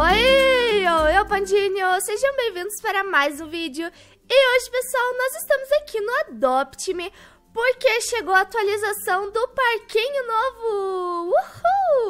Oi, eu, o Pandinho! Sejam bem-vindos para mais um vídeo. E hoje, pessoal, nós estamos aqui no Adopt-me, porque chegou a atualização do Parquinho Novo!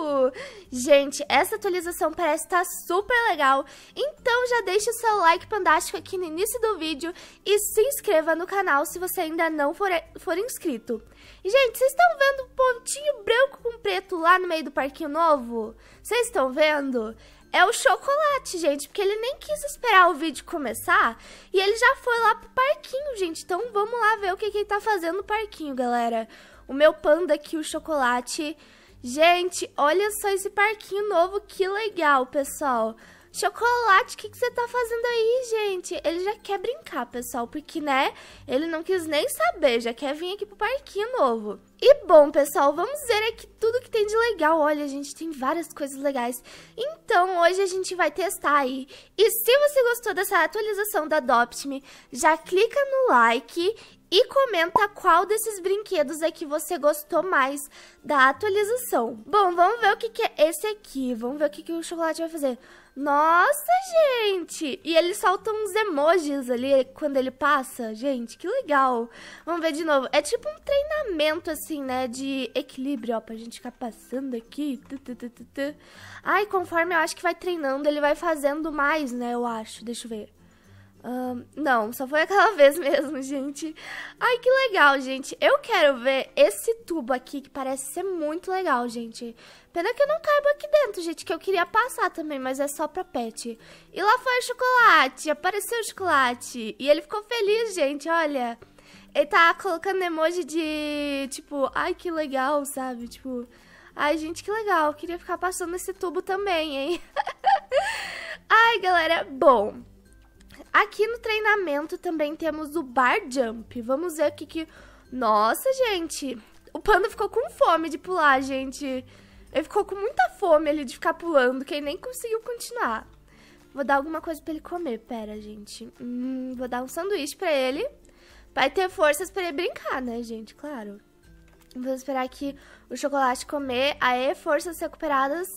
Uhul! Gente, essa atualização parece estar tá super legal, então já deixa o seu like pandástico aqui no início do vídeo e se inscreva no canal se você ainda não for, for inscrito. Gente, vocês estão vendo o pontinho branco com preto lá no meio do Parquinho Novo? Vocês estão vendo? é o chocolate, gente, porque ele nem quis esperar o vídeo começar e ele já foi lá pro parquinho, gente. Então vamos lá ver o que, que ele tá fazendo no parquinho, galera. O meu panda aqui, o chocolate. Gente, olha só esse parquinho novo, que legal, pessoal. Chocolate, o que, que você tá fazendo aí, gente? Ele já quer brincar, pessoal, porque, né? Ele não quis nem saber, já quer vir aqui pro parquinho novo. E bom, pessoal, vamos ver aqui tudo que tem de legal. Olha, a gente tem várias coisas legais. Então, hoje a gente vai testar aí. E se você gostou dessa atualização da Adopt-me, já clica no like e comenta qual desses brinquedos é que você gostou mais da atualização. Bom, vamos ver o que, que é esse aqui. Vamos ver o que, que o chocolate vai fazer. Nossa, gente! E ele solta uns emojis ali quando ele passa. Gente, que legal. Vamos ver de novo. É tipo um treinamento, assim, né? De equilíbrio, ó, pra gente ficar passando aqui. Ai, conforme eu acho que vai treinando, ele vai fazendo mais, né? Eu acho. Deixa eu ver. Um, não, só foi aquela vez mesmo, gente. Ai, que legal, gente. Eu quero ver esse tubo aqui, que parece ser muito legal, gente. Pena que eu não caibo aqui dentro, gente, que eu queria passar também, mas é só pra pet. E lá foi o chocolate, apareceu o chocolate. E ele ficou feliz, gente, olha. Ele tá colocando emoji de, tipo, ai, que legal, sabe? Tipo, ai, gente, que legal. Eu queria ficar passando esse tubo também, hein? ai, galera, bom... Aqui no treinamento também temos o bar jump. Vamos ver o que que... Nossa, gente! O Panda ficou com fome de pular, gente. Ele ficou com muita fome ali de ficar pulando, que ele nem conseguiu continuar. Vou dar alguma coisa pra ele comer, pera, gente. Hum, vou dar um sanduíche pra ele. Vai ter forças pra ele brincar, né, gente? Claro. Vou esperar aqui o chocolate comer. Aê, forças recuperadas.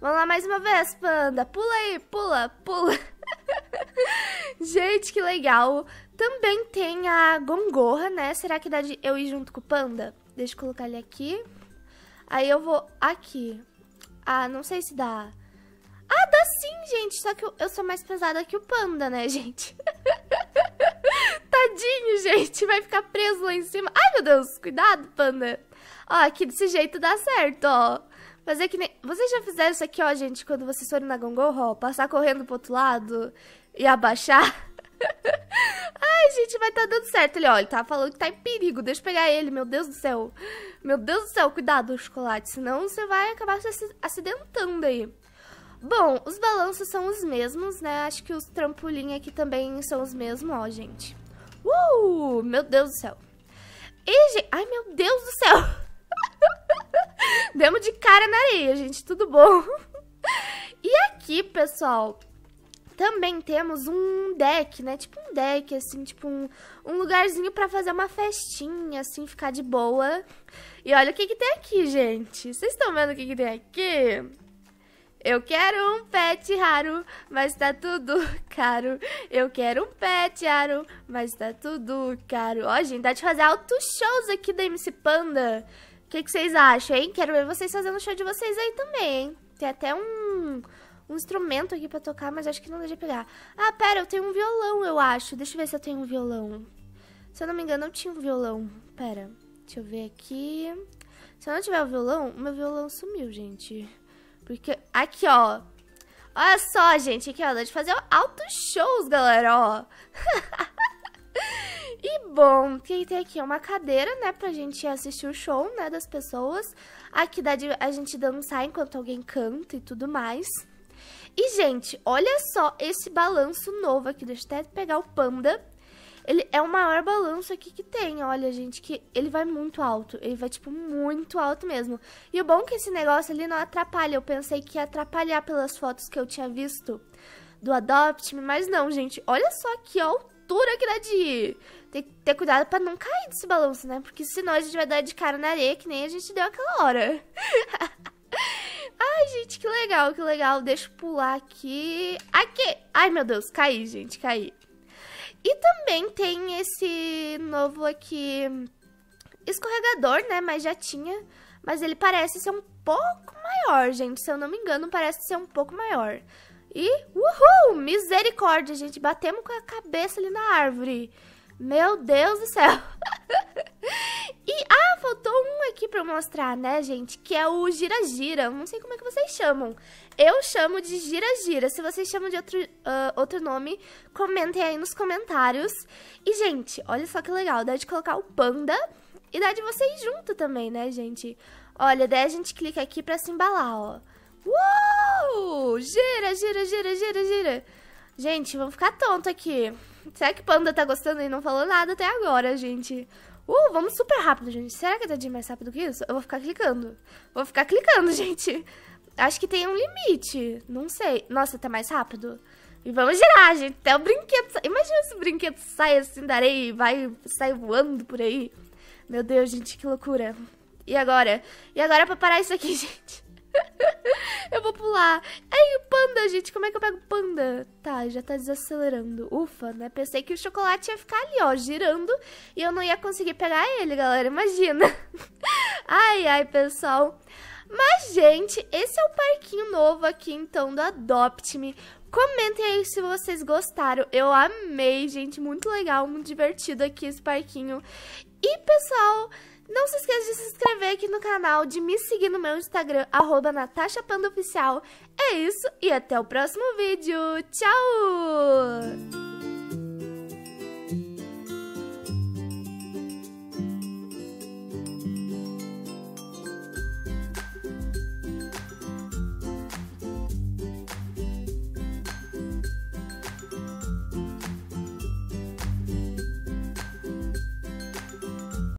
Vamos lá mais uma vez, panda. Pula aí, pula, pula. Gente, que legal. Também tem a gongorra, né? Será que dá de eu ir junto com o panda? Deixa eu colocar ele aqui. Aí eu vou aqui. Ah, não sei se dá. Ah, dá sim, gente. Só que eu, eu sou mais pesada que o panda, né, gente? Tadinho, gente. Vai ficar preso lá em cima. Ai, meu Deus. Cuidado, panda. Ó, aqui desse jeito dá certo, ó. Fazer que nem. Vocês já fizeram isso aqui, ó, gente, quando vocês forem na gongorro, passar correndo pro outro lado e abaixar? Ai, gente, vai tá dando certo. Ele, olha, ele tá falando que tá em perigo. Deixa eu pegar ele, meu Deus do céu. Meu Deus do céu, cuidado, chocolate. Senão você vai acabar se acidentando aí. Bom, os balanços são os mesmos, né? Acho que os trampolim aqui também são os mesmos, ó, gente. Uh! Meu Deus do céu. E, gente... Ai, meu Deus do céu! Demos de cara na areia, gente, tudo bom? e aqui, pessoal, também temos um deck, né? Tipo um deck, assim, tipo um, um lugarzinho para fazer uma festinha, assim, ficar de boa. E olha o que que tem aqui, gente. Vocês estão vendo o que que tem aqui? Eu quero um pet raro, mas tá tudo caro. Eu quero um pet raro, mas tá tudo caro. Ó, gente, dá de fazer altos shows aqui da MC Panda. O que, que, vocês acham, hein? Quero ver vocês fazendo o show de vocês aí também, hein? Tem até um, um instrumento aqui pra tocar, mas acho que não deixa pegar. Ah, pera, eu tenho um violão, eu acho. Deixa eu ver se eu tenho um violão. Se eu não me engano, eu tinha um violão. Pera, deixa eu ver aqui. Se eu não tiver o violão, meu violão sumiu, gente. Porque, aqui, ó. Olha só, gente, aqui, ó. Dá de fazer altos shows, galera, ó. E bom, quem tem aqui é uma cadeira, né, pra gente assistir o show, né, das pessoas. Aqui dá de a gente dançar enquanto alguém canta e tudo mais. E, gente, olha só esse balanço novo aqui. Deixa eu até pegar o panda. Ele é o maior balanço aqui que tem, olha, gente, que ele vai muito alto. Ele vai, tipo, muito alto mesmo. E o bom é que esse negócio ali não atrapalha. Eu pensei que ia atrapalhar pelas fotos que eu tinha visto do Adopt Me, mas não, gente. Olha só que altura que dá de ir tem que ter cuidado para não cair desse balanço, né? Porque senão a gente vai dar de cara na areia que nem a gente deu aquela hora. Ai, gente, que legal, que legal. Deixa eu pular aqui. Aqui! Ai, meu Deus, caí, gente, caí. E também tem esse novo aqui escorregador, né? Mas já tinha. Mas ele parece ser um pouco maior, gente. Se eu não me engano, parece ser um pouco maior. E, uhul, misericórdia, gente. Batemos com a cabeça ali na árvore. Meu Deus do céu! e, ah, faltou um aqui pra mostrar, né, gente? Que é o gira-gira. Não sei como é que vocês chamam. Eu chamo de gira-gira. Se vocês chamam de outro, uh, outro nome, comentem aí nos comentários. E, gente, olha só que legal. Dá de colocar o panda e dá de vocês junto também, né, gente? Olha, daí a gente clica aqui pra se embalar, ó. Uou! Gira, gira, gira, gira, gira. Gente, vamos ficar tonto aqui. Será que o Panda tá gostando e não falou nada até agora, gente? Uh, vamos super rápido, gente. Será que é dadinho mais rápido que isso? Eu vou ficar clicando. Vou ficar clicando, gente. Acho que tem um limite. Não sei. Nossa, tá mais rápido. E vamos girar, gente. Até o brinquedo... Imagina se o brinquedo sai assim da areia e vai... Sai voando por aí. Meu Deus, gente, que loucura. E agora? E agora é pra parar isso aqui, gente? eu vou pular. Aí o panda, gente. Como é que eu pego o panda? Tá, já tá desacelerando. Ufa, né? Pensei que o chocolate ia ficar ali, ó, girando. E eu não ia conseguir pegar ele, galera. Imagina. ai, ai, pessoal. Mas, gente, esse é o parquinho novo aqui, então, do Adopt Me. Comentem aí se vocês gostaram. Eu amei, gente. Muito legal, muito divertido aqui esse parquinho. E, pessoal, não se esqueça de se inscrever aqui no canal, de me seguir no meu Instagram, arroba NatashaPandaOficial. É isso e até o próximo vídeo. Tchau!